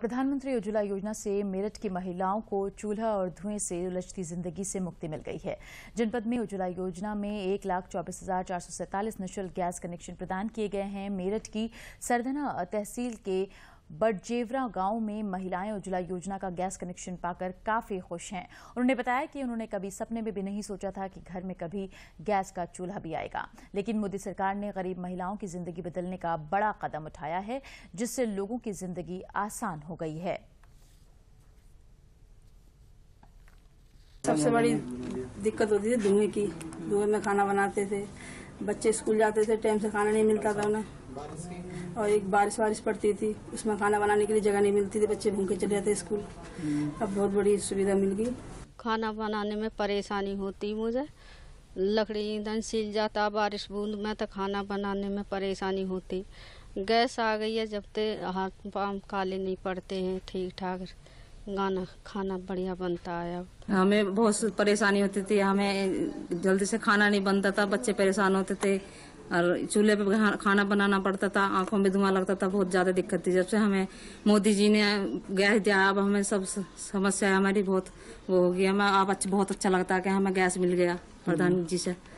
प्रधानमंत्री उज्ज्वला योजना से मेरठ की महिलाओं को चूल्हा और धुएं से उलझती जिंदगी से मुक्ति मिल गई है जनपद में उज्ज्वला योजना में एक लाख चौबीस हजार चार सौ सैंतालीस निःशुल्क गैस कनेक्शन प्रदान किए गए हैं मेरठ की सरधना तहसील के बटजेवरा गांव में महिलाएं उज्ज्वला योजना का गैस कनेक्शन पाकर काफी खुश हैं उन्होंने बताया कि उन्होंने कभी सपने में भी नहीं सोचा था कि घर में कभी गैस का चूल्हा भी आएगा लेकिन मोदी सरकार ने गरीब महिलाओं की जिंदगी बदलने का बड़ा कदम उठाया है जिससे लोगों की जिंदगी आसान हो गई है सबसे बड़ी दिक्कत होती थी धुएं की धुएं में खाना बनाते थे बच्चे स्कूल जाते थे टाइम से खाना नहीं मिलता था उन्हें और एक बारिश बारिश पड़ती थी उसमें खाना बनाने के लिए जगह नहीं मिलती थी बच्चे भूखे चले जाते स्कूल अब बहुत बड़ी सुविधा मिल गई खाना बनाने में परेशानी होती मुझे लकड़ी ईंधन सील जाता बारिश बूंद में तो खाना बनाने में परेशानी होती गैस आ गई है जब तक तो हाथ पाँव काले नहीं पड़ते हैं ठीक ठाक गाना खाना बढ़िया बनता है अब हमें बहुत परेशानी होती थी हमें जल्दी से खाना नहीं बनता था बच्चे परेशान होते थे और चूल्हे पे खाना बनाना पड़ता था आंखों में धुआं लगता था बहुत ज्यादा दिक्कत थी जब से हमें मोदी जी ने गैस दिया अब हमें सब समस्या हमारी बहुत वो हो गई हमें अब अच्छा बहुत अच्छा लगता है कि हमें गैस मिल गया प्रधान हम्म। जी से